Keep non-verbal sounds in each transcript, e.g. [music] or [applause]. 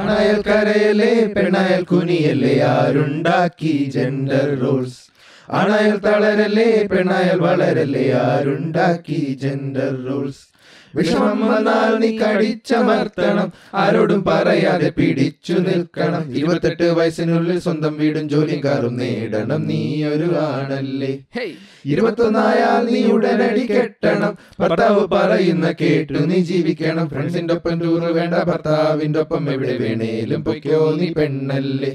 അണയൽക്കരയിലെ പെണ്ണയൽ കുനിയല്ലേ ആരുണ്ടാക്കി ജെൻഡർ റോൾസ് അണയൽ തളരല്ലേ പെണ്ണയൽ വളരല്ലേ ആരുണ്ടാക്കി ജെൻഡർ റോൾസ് വിഷമം വന്നാൽ നീ കടിച്ചമർത്തണം ആരോടും പറയാതെ പിടിച്ചു നിൽക്കണം ഇരുപത്തെട്ട് വയസ്സിനുള്ളിൽ സ്വന്തം വീടും ജോലിയും കാറും നേടണം നീ ഒരു ആണല്ലേ ഇരുപത്തൊന്നായാൽ നീ ഉടനടി കെട്ടണം ഭർത്താവ് പറയുന്ന കേട്ടു നീ ജീവിക്കണം ഫ്രണ്ട്സിന്റെ ഒപ്പം ടൂറ് വേണ്ട ഭർത്താവിന്റെ ഒപ്പം എവിടെ വേണേലും പൊയ്ക്കോ നീ പെണ്ണല്ലേ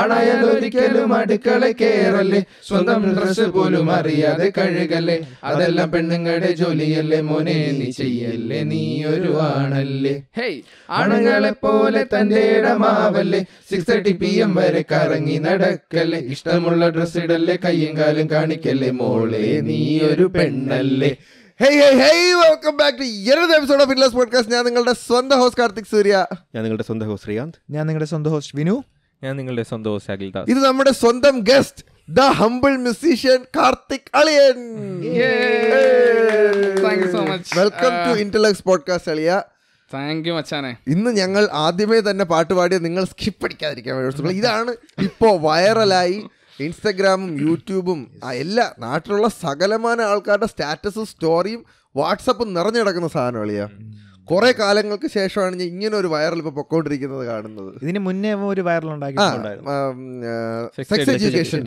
ആണായാൽ ഒരിക്കലും അടുക്കള കേറല്ലേ സ്വന്തം ഡ്രസ് പോലും അറിയാതെ കഴുകല്ലേ അതെല്ലാം പെണ്ണുങ്ങളുടെ ജോലിയല്ലേ മോനെ നീ ചെയ്യല്ലേ നീ ഒരു ആണല്ലേ ഹേയ് ആണുങ്ങളെ പോലെ തന്റെ ഇടമാവല്ലേ സിക്സ് തേർട്ടി പി എം വരെ കറങ്ങി നടക്കല്ലേ ഇഷ്ടമുള്ള ഡ്രസ് ഇടല്ലേ കയ്യും കാലും കാണിക്കല്ലേ മോളെ നീ ഒരു പെണ്ണല്ലേ hey hey hey welcome back to another episode of fitness podcast ഞാൻ നിങ്ങളുടെ സ്വന്തം ഹോസ്റ്റ് കാർത്തിക് സൂര്യ ഞാൻ നിങ്ങളുടെ സ്വന്തം ഹോസ്റ്റ് ശ്രീകാന്ത് ഞാൻ നിങ്ങളുടെ സ്വന്തം ഹോസ്റ്റ് വിനു ഞാൻ നിങ്ങളുടെ സ്വന്തം ശകിൽ ദാസ് ഇത് നമ്മുടെ സ്വന്തം guest the humble musician Karthik അളിയൻ വെൽക്കം ടു ഇന്റലക്സ് പോഡ്കാസ്റ്റ് അളിയ താങ്ക് യു മച്ചാനെ ഇന്ന് ഞങ്ങൾ ആദ്യമേ തന്നെ പാട്ട് പാടിയ നിങ്ങൾ സ്കിപ്പ് അടിക്കാതിരിക്കാൻ വേണ്ടി ഇതാണ് ഇപ്പോ വൈറലായി ഇൻസ്റ്റഗ്രാമും യൂട്യൂബും എല്ലാ നാട്ടിലുള്ള സകലമാന ആൾക്കാരുടെ സ്റ്റാറ്റസും സ്റ്റോറിയും വാട്സപ്പും നിറഞ്ഞു കിടക്കുന്ന സാധനം അളിയ കുറെ കാലങ്ങൾക്ക് ശേഷമാണ് ഞാൻ ഇങ്ങനെ ഒരു വൈറൽ ഇപ്പൊ പൊക്കോണ്ടിരിക്കുന്നത് കാണുന്നത് ഇതിന് മുന്നേ ഒരു വൈറൽ സെക്സ് എഡ്യൂക്കേഷൻ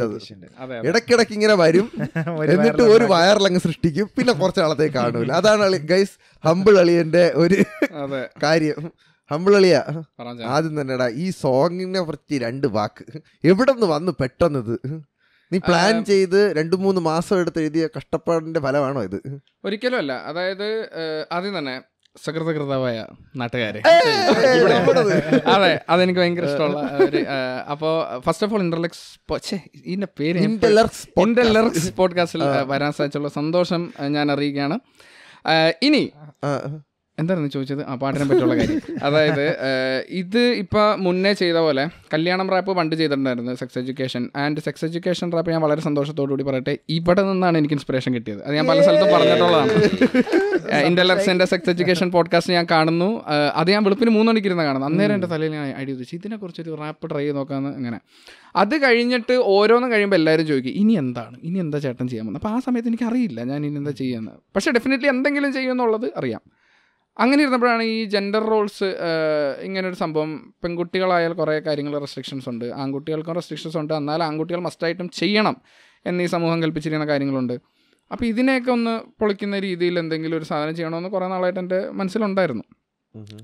ഇടയ്ക്കിടയ്ക്ക് ഇങ്ങനെ വരും [laughs] എന്നിട്ട് ഒരു വൈറൽ അങ്ങ് സൃഷ്ടിക്കും പിന്നെ കുറച്ച് കാണൂല അതാണ് ഗൈസ് ഹമ്പിൾ അളിയന്റെ ഒരു കാര്യം ഹമ്പിളിയ ആദ്യം തന്നെടാ ഈ സോങ്ങിനെ കുറിച്ച് രണ്ട് വാക്ക് എവിടെ നിന്ന് വന്നു പെട്ടെന്നത് നീ പ്ലാൻ ചെയ്ത് രണ്ടു മൂന്ന് മാസം എടുത്ത് എഴുതിയ കഷ്ടപ്പാടിന്റെ ഫലമാണോ ഇത് ഒരിക്കലും അല്ല അതായത് ആദ്യം തന്നെ സകൃതകൃതമായ നാട്ടുകാരെ അതെ അതെനിക്ക് ഭയങ്കര ഇഷ്ടമുള്ള ഒരു അപ്പോൾ ഫസ്റ്റ് ഓഫ് ഓൾ ഇന്റർലെക്സ് ഇതിന്റെ പേര് പോഡ്കാസ്റ്റിൽ വരാൻ സാധിച്ചുള്ള സന്തോഷം ഞാൻ അറിയുകയാണ് ഇനി എന്തായിരുന്നു ചോദിച്ചത് ആ പാട്ടിനെ പറ്റിയുള്ള കാര്യം അതായത് ഇത് ഇപ്പോൾ മുന്നേ ചെയ്ത പോലെ കല്യാണം റാപ്പ് പണ്ട് ചെയ്തിട്ടുണ്ടായിരുന്നു sex education and sex education rap ഞാൻ വളരെ സന്തോഷത്തോടുകൂടി പറയട്ടെ ഇവിടെ നിന്നാണ് എനിക്ക് ഇൻസ്പിറേഷൻ കിട്ടിയത് അത് ഞാൻ പല സ്ഥലത്തും പറഞ്ഞിട്ടുള്ളതാണ് ഇൻ്റലക്സിൻ്റെ സെക്സ് എഡ്യൂക്കേഷൻ പോഡ്കാസ്റ്റ് ഞാൻ കാണുന്നു അത് ഞാൻ വെളുപ്പിന് മൂന്ന് മണിക്കിരുന്ന് കാണുന്നു അന്നേരം എൻ്റെ തലയിൽ ഞാൻ ഐഡിയ ചോദിച്ചു ഇതിനെക്കുറിച്ചൊരു റാപ്പ് ട്രൈ ചെയ്ത് നോക്കാമെന്ന് ഇങ്ങനെ അത് കഴിഞ്ഞിട്ട് ഓരോന്നും കഴിയുമ്പോൾ എല്ലാവരും ചോദിക്കും ഇനി എന്താണ് ഇനി എന്താ ചേട്ടൻ ചെയ്യാൻ പോകുന്നത് അപ്പോൾ ആ സമയത്ത് എനിക്ക് അറിയില്ല ഞാൻ ഇനി എന്താ ചെയ്യുന്നത് പക്ഷേ ഡെഫിനറ്റ്ലി എന്തെങ്കിലും ചെയ്യുമെന്നുള്ളത് അറിയാം അങ്ങനെ ഇരുന്നപ്പോഴാണ് ഈ ജെൻഡർ റോൾസ് ഇങ്ങനൊരു സംഭവം പെൺകുട്ടികളായാൽ കുറേ കാര്യങ്ങൾ റെസ്ട്രിക്ഷൻസ് ഉണ്ട് ആൺകുട്ടികൾക്കും റെസ്ട്രിക്ഷൻസ് ഉണ്ട് എന്നാൽ ആൺകുട്ടികൾ മസ്റ്റായിട്ടും ചെയ്യണം എന്നീ സമൂഹം കൽപ്പിച്ചിരിക്കുന്ന കാര്യങ്ങളുണ്ട് അപ്പോൾ ഇതിനെയൊക്കെ ഒന്ന് പൊളിക്കുന്ന രീതിയിൽ എന്തെങ്കിലും ഒരു സാധനം ചെയ്യണമെന്ന് കുറേ നാളായിട്ട് എൻ്റെ മനസ്സിലുണ്ടായിരുന്നു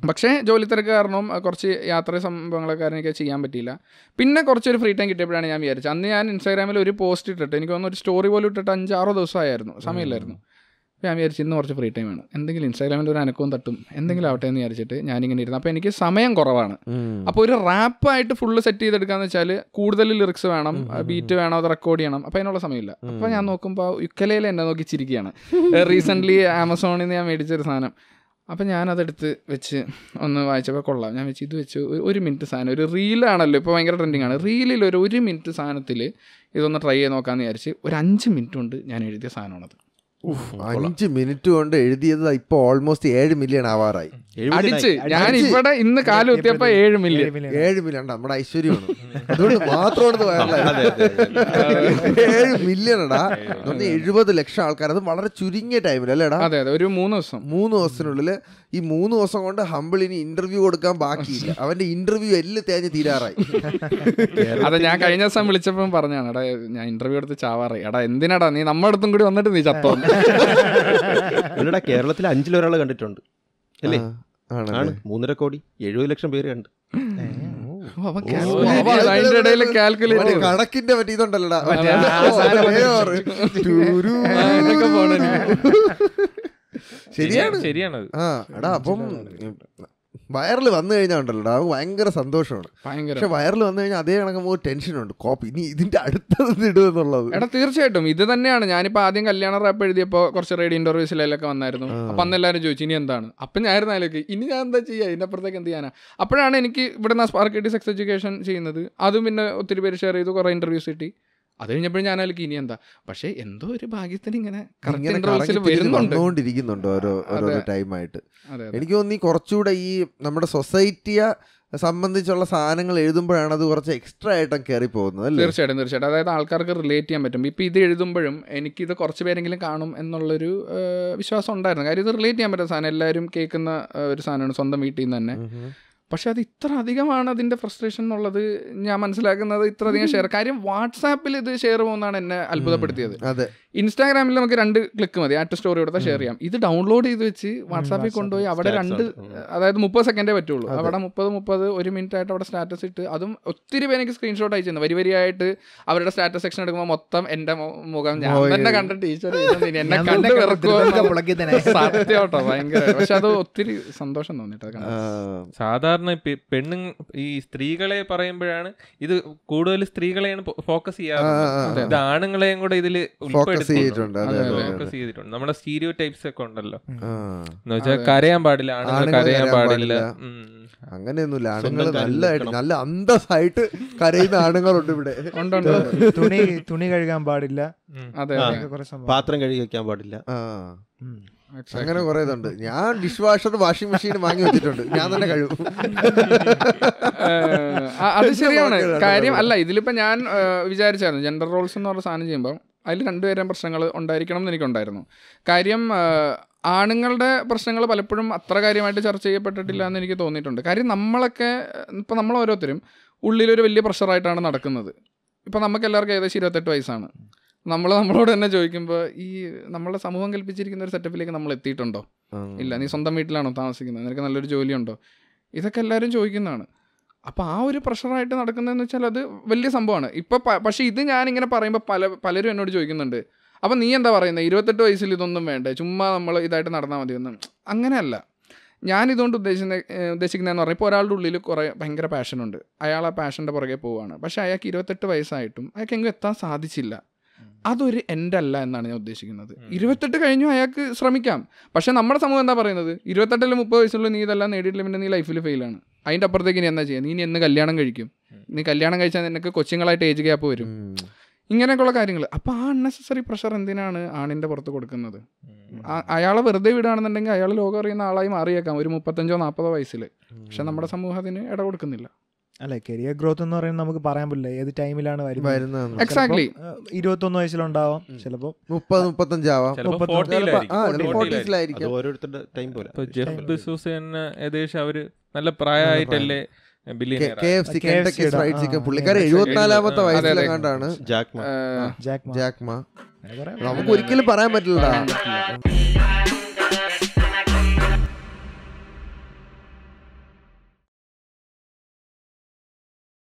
പക്ഷേ ജോലി തിരക്ക് കാരണം കുറച്ച് യാത്ര സംഭവങ്ങളൊക്കെ കാര്യങ്ങളൊക്കെ ചെയ്യാൻ പറ്റിയില്ല പിന്നെ കുറച്ചൊരു ഫ്രീ ടൈം കിട്ടിയപ്പോഴാണ് ഞാൻ വിചാരിച്ചത് അന്ന് ഞാൻ ഇൻസ്റ്റാഗ്രാമിൽ ഒരു പോസ്റ്റ് ഇട്ടിട്ട് എനിക്ക് തോന്നുന്നു ഒരു സ്റ്റോറി പോലും ഇട്ടിട്ട് അഞ്ചാറോ ദിവസമായിരുന്നു സമയമില്ലായിരുന്നു ഞാൻ വിചാരിച്ചു ഇന്ന് കുറച്ച് ഫ്രീ ടൈം വേണം എന്തെങ്കിലും ഇൻസ്റ്റാഗ്രാമിൽ ഒരു അനക്കവും തട്ടും എന്തെങ്കിലും ആവട്ടെ എന്ന് വിചാരിച്ചിട്ട് ഞാനിങ്ങനെ ഇരുന്നു അപ്പോൾ എനിക്ക് സമയം കുറവാണ് അപ്പോൾ ഒരു റാപ്പായിട്ട് ഫുള്ള് സെറ്റ് ചെയ്തെടുക്കാന്ന് വെച്ചാൽ കൂടുതൽ ലിറിക്സ് വേണം ബീറ്റ് വേണം അത് റെക്കോർഡ് ചെയ്യണം അപ്പോൾ അതിനുള്ള സമയമില്ല അപ്പോൾ ഞാൻ നോക്കുമ്പോൾ യുക്കലയിൽ എന്നെ നോക്കി ചിരിക്കുകയാണ് റീസെൻ്റ്ലി ആമസോണിൽ നിന്ന് ഞാൻ മേടിച്ചൊരു സാധനം അപ്പം ഞാനതെടുത്ത് വെച്ച് ഒന്ന് വായിച്ചപ്പോൾ കൊള്ളാം ഞാൻ വെച്ച് ഇത് വെച്ച് ഒരു മിനിറ്റ് സാധനം ഒരു റീലാണല്ലോ ഇപ്പോൾ ഭയങ്കര ട്രെൻഡിങ് ആണ് റീലിൽ ഒരു ഒരു മിനിറ്റ് സാധനത്തിൽ ഇതൊന്ന് ട്രൈ ചെയ്ത് നോക്കാമെന്ന് വിചാരിച്ച് ഒരു അഞ്ച് മിനിറ്റ് കൊണ്ട് ഞാൻ എഴുതിയ സാധനമാണത് അഞ്ച് മിനിറ്റ് കൊണ്ട് എഴുതിയത് ഇപ്പൊ ഓൾമോസ്റ്റ് ഏഴ് മില്യൺ ആവാറായി ഞാൻ ഇവിടെ ഇന്ന് കാലുത്തിയപ്പോ ഏഴ് മില്യൺ ഏഴ് മില്യൺ നമ്മുടെ ഐശ്വര്യമാണ് അതുകൊണ്ട് മാത്രമാണ് ഏഴ് മില്യൺ എടാ ഒന്ന് എഴുപത് ലക്ഷം ആൾക്കാർ അത് വളരെ ചുരുങ്ങിയ ടൈമിൽ അല്ലേടാ അതെ അതെ ഒരു മൂന്ന് ദിവസം മൂന്ന് ദിവസത്തിനുള്ളിൽ ഈ മൂന്ന് ദിവസം കൊണ്ട് ഹമ്പിൾ ഇനി ഇന്റർവ്യൂ കൊടുക്കാൻ ബാക്കിയില്ല അവന്റെ ഇന്റർവ്യൂ എല്ലാം തേഞ്ഞ് തീരാറായി അതെ ഞാൻ കഴിഞ്ഞ ദിവസം വിളിച്ചപ്പം പറഞ്ഞാണ് എടാ ഞാൻ ഇന്റർവ്യൂ എടുത്ത് ചാവാറി എടാ എന്തിനാടാ നീ നമ്മുടെ അടുത്തും കൂടി വന്നിട്ട് നീ ചത്തോ എന്നടാ കേരളത്തിൽ അഞ്ചിലൊരാൾ കണ്ടിട്ടുണ്ട് അല്ലേ മൂന്നര കോടി എഴുപത് ലക്ഷം പേര് കണ്ട് കണക്കിന്റെ മറ്റേ ഇതുണ്ടല്ലോടാ ശരിയാണ് ശരിയാണ് ആ എടാ അപ്പം വയറിൽ വന്നു കഴിഞ്ഞാൽ ഉണ്ടല്ലോ നമുക്ക് ഭയങ്കര സന്തോഷമാണ് പക്ഷെ വയറിൽ വന്നു കഴിഞ്ഞാൽ അതേ കണക്കുമ്പോൾ ടെൻഷനുണ്ട് കോപ്പി ഇനി ഇതിന്റെ അടുത്തത് ഇടുമെന്നുള്ളത് എടാ തീർച്ചയായിട്ടും ഇത് തന്നെയാണ് ഞാനിപ്പോൾ ആദ്യം കല്യാണ റാപ്പ് എഴുതിയപ്പോൾ കുറച്ച് റേഡിയോ ഇന്റർവ്യൂസിലൊക്കെ വന്നായിരുന്നു അപ്പം അന്ന് എല്ലാവരും ചോദിച്ചു ഇനി എന്താണ് അപ്പം ഞാനായിരുന്നു അതിലേക്ക് ഇനി ഞാൻ എന്താ ചെയ്യുക ഇതിൻ്റെ അപ്പുറത്തേക്ക് എന്ത് ചെയ്യാനാ അപ്പോഴാണ് എനിക്ക് ഇവിടെ നിന്ന് സ്പാർക്കിട്ടി സെക്സ് എഡ്യൂക്കേഷൻ ചെയ്യുന്നത് അതും പിന്നെ ഒത്തിരി പേര് ഷെയർ ചെയ്തു കുറേ ഇന്റർവ്യൂസ് കിട്ടി അത് കഴിഞ്ഞപ്പോൾ ഞാൻ അതിലേക്ക് ഇനി എന്താ പക്ഷേ എന്തോ ഒരു ഭാഗ്യത്തിന് ഇങ്ങനെ വരുന്നുണ്ട് ഓരോ ഓരോ ടൈമായിട്ട് എനിക്ക് തോന്നി കുറച്ചുകൂടെ ഈ നമ്മുടെ സൊസൈറ്റിയെ സംബന്ധിച്ചുള്ള സാധനങ്ങൾ എഴുതുമ്പോഴാണ് അത് കുറച്ച് എക്സ്ട്രാ ആയിട്ടും കയറി പോകുന്നത് തീർച്ചയായിട്ടും തീർച്ചയായിട്ടും അതായത് ആൾക്കാർക്ക് റിലേറ്റ് ചെയ്യാൻ പറ്റും ഇപ്പം ഇത് എഴുതുമ്പോഴും എനിക്കിത് കുറച്ച് പേരെങ്കിലും കാണും എന്നുള്ളൊരു വിശ്വാസം ഉണ്ടായിരുന്നു കാര്യം ഇത് റിലേറ്റ് ചെയ്യാൻ പറ്റുന്ന സാധനം എല്ലാവരും കേൾക്കുന്ന ഒരു സാധനമാണ് സ്വന്തം വീട്ടിൽ നിന്ന് തന്നെ പക്ഷെ അത് ഇത്ര അധികമാണ് അതിൻ്റെ ഫ്രസ്ട്രേഷൻ എന്നുള്ളത് ഞാൻ മനസ്സിലാക്കുന്നത് ഇത്ര അധികം ഷെയർ [laughs] കാര്യം വാട്സാപ്പിൽ ഇത് ഷെയർ പോകുന്നതാണ് എന്നെ അത്ഭുതപ്പെടുത്തിയത് ഇൻസ്റ്റാഗ്രാമിൽ നമുക്ക് രണ്ട് ക്ലിക്ക് മതി ആറ്റ സ്റ്റോറി കൊടുത്താൽ ഷെയർ ചെയ്യാം ഇത് ഡൗൺലോഡ് ചെയ്ത് വെച്ച് വാട്സാപ്പിൽ കൊണ്ടുപോയി അവിടെ രണ്ട് അതായത് മുപ്പത് സെക്കൻഡേ പറ്റുള്ളൂ അവിടെ മുപ്പത് മുപ്പത് ഒരു മിനിറ്റ് ആയിട്ട് അവിടെ സ്റ്റാറ്റസ് ഇട്ട് അതും ഒത്തിരി പേര് എനിക്ക് സ്ക്രീൻഷോട്ട് അയച്ചിരുന്നു വരി വരിയായിട്ട് അവരുടെ സ്റ്റാറ്റസ് സെക്ഷൻ എടുക്കുമ്പോൾ മൊത്തം എന്റെ മുഖം ഞാൻ തന്നെ കണ്ട ടീച്ചർ എന്നെ കണ്ടോ സത്യം ഭയങ്കര പക്ഷെ അത് ഒത്തിരി സന്തോഷം തോന്നിയിട്ട് സാധാരണ പറഞ്ഞാൽ പെണ്ണു ഈ സ്ത്രീകളെ പറയുമ്പോഴാണ് ഇത് കൂടുതൽ സ്ത്രീകളെയാണ് ഫോക്കസ് ചെയ്യാറ് ആണുങ്ങളെയും കൂടെ ഇതിൽ ഫോക്കസ് ചെയ്തിട്ടുണ്ട് നമ്മുടെ സ്റ്റീരിയോ ടൈപ്സ് ഒക്കെ ഉണ്ടല്ലോ എന്ന് വെച്ചാൽ കരയാൻ പാടില്ല ആണുങ്ങൾ കരയാൻ പാടില്ല അങ്ങനെയൊന്നുമില്ല ആണുങ്ങൾ നല്ലതായിട്ട് നല്ല അന്തസ്സായിട്ട് കരയുന്ന ആണുങ്ങളുണ്ട് ഇവിടെ തുണി തുണി കഴുകാൻ പാടില്ല പാത്രം കഴുകി വെക്കാൻ പാടില്ല അങ്ങനെ കുറെ ഇതുണ്ട് ഞാൻ ഡിഷ് വാഷർ വാഷിംഗ് മെഷീൻ വാങ്ങി വെച്ചിട്ടുണ്ട് ഞാൻ തന്നെ കഴിവും അത് ശരിയാണ് കാര്യം അല്ല ഇതിലിപ്പോ ഞാൻ വിചാരിച്ചായിരുന്നു ജെൻഡർ റോൾസ് എന്ന് പറഞ്ഞ സാധനം ചെയ്യുമ്പോൾ അതിൽ രണ്ടുപേരും പ്രശ്നങ്ങൾ ഉണ്ടായിരിക്കണം എന്ന് എനിക്കുണ്ടായിരുന്നു കാര്യം ആണുങ്ങളുടെ പ്രശ്നങ്ങൾ പലപ്പോഴും അത്ര കാര്യമായിട്ട് ചർച്ച ചെയ്യപ്പെട്ടിട്ടില്ല എന്ന് എനിക്ക് തോന്നിയിട്ടുണ്ട് കാര്യം നമ്മളൊക്കെ ഇപ്പം നമ്മൾ ഓരോരുത്തരും ഉള്ളിലൊരു വലിയ പ്രഷറായിട്ടാണ് നടക്കുന്നത് ഇപ്പം നമുക്ക് എല്ലാവർക്കും ഏകദേശം ഇരുപത്തെട്ട് വയസ്സാണ് നമ്മൾ നമ്മളോട് തന്നെ ചോദിക്കുമ്പോൾ ഈ നമ്മളെ സമൂഹം കൽപ്പിച്ചിരിക്കുന്ന ഒരു സെറ്റപ്പിലേക്ക് നമ്മൾ എത്തിയിട്ടുണ്ടോ ഇല്ല നീ സ്വന്തം വീട്ടിലാണോ താമസിക്കുന്നത് നിനക്ക് നല്ലൊരു ജോലിയുണ്ടോ ഇതൊക്കെ എല്ലാവരും ചോദിക്കുന്നതാണ് അപ്പോൾ ആ ഒരു പ്രഷറായിട്ട് നടക്കുന്നതെന്ന് വെച്ചാൽ അത് വലിയ സംഭവമാണ് ഇപ്പോൾ പക്ഷേ ഇത് ഞാനിങ്ങനെ പറയുമ്പോൾ പല പലരും എന്നോട് ചോദിക്കുന്നുണ്ട് അപ്പോൾ നീ എന്താ പറയുന്നത് ഇരുപത്തെട്ട് വയസ്സിൽ ഇതൊന്നും വേണ്ടേ ചുമ്മാ നമ്മൾ ഇതായിട്ട് നടന്നാൽ ഒന്നും അങ്ങനെയല്ല ഇതുകൊണ്ട് ഉദ്ദേശിക്കുന്ന ഉദ്ദേശിക്കുന്നതെന്ന് പറഞ്ഞാൽ ഇപ്പോൾ ഒരാളുടെ ഉള്ളിൽ കുറേ ഭയങ്കര പാഷനുണ്ട് അയാൾ ആ പാഷൻ്റെ പുറകെ പോവുകയാണ് പക്ഷേ അയാൾക്ക് ഇരുപത്തെട്ട് വയസ്സായിട്ടും അയാൾക്ക് എങ്കിലും എത്താൻ സാധിച്ചില്ല അതൊരു എൻ്റെ അല്ല എന്നാണ് ഞാൻ ഉദ്ദേശിക്കുന്നത് ഇരുപത്തെട്ട് കഴിഞ്ഞു അയാൾക്ക് ശ്രമിക്കാം പക്ഷേ നമ്മുടെ സമൂഹം എന്താ പറയുന്നത് ഇരുപത്തെട്ടിലും മുപ്പത് വയസ്സുള്ള നീ ഇതെല്ലാം നേടിയിട്ടില്ല പിന്നെ നീ ലൈഫിൽ ഫെയിലാണ് അതിൻ്റെ അപ്പുറത്തേക്ക് നീ എന്താ ചെയ്യുക നീ എന്ന് കല്യാണം കഴിക്കും നീ കല്യാണം കഴിച്ചാൽ നിനക്ക് കൊച്ചുങ്ങളായിട്ട് ഏജ് ഗ്യാപ്പ് വരും ഇങ്ങനെയൊക്കെയുള്ള കാര്യങ്ങൾ അപ്പോൾ ആ അൺനെസസറി പ്രഷർ എന്തിനാണ് ആണിൻ്റെ പുറത്ത് കൊടുക്കുന്നത് അയാളെ വെറുതെ വിടുകയാണെന്നുണ്ടെങ്കിൽ അയാൾ ലോകം അറിയുന്ന ആളായി മാറിയേക്കാം ഒരു മുപ്പത്തഞ്ചോ നാൽപ്പതോ വയസ്സിൽ പക്ഷെ നമ്മുടെ സമൂഹത്തിന് ഇട കൊടുക്കുന്നില്ല അല്ലെ കരിയർ ഗ്രോത്ത് എന്ന് പറയുന്നത് നമുക്ക് പറയാൻ പറ്റില്ല ഏത് ടൈമിലാണ് എക്സാക്ട് ഇരുപത്തി ഒന്ന് വയസ്സിലുണ്ടാവാം ചിലപ്പോ മുപ്പത് മുപ്പത്തഞ്ചാവാം ഏകദേശം അവര് നല്ല പ്രായമായിട്ടല്ലേ ജാക്മ നമുക്ക് ഒരിക്കലും പറയാൻ പറ്റില്ല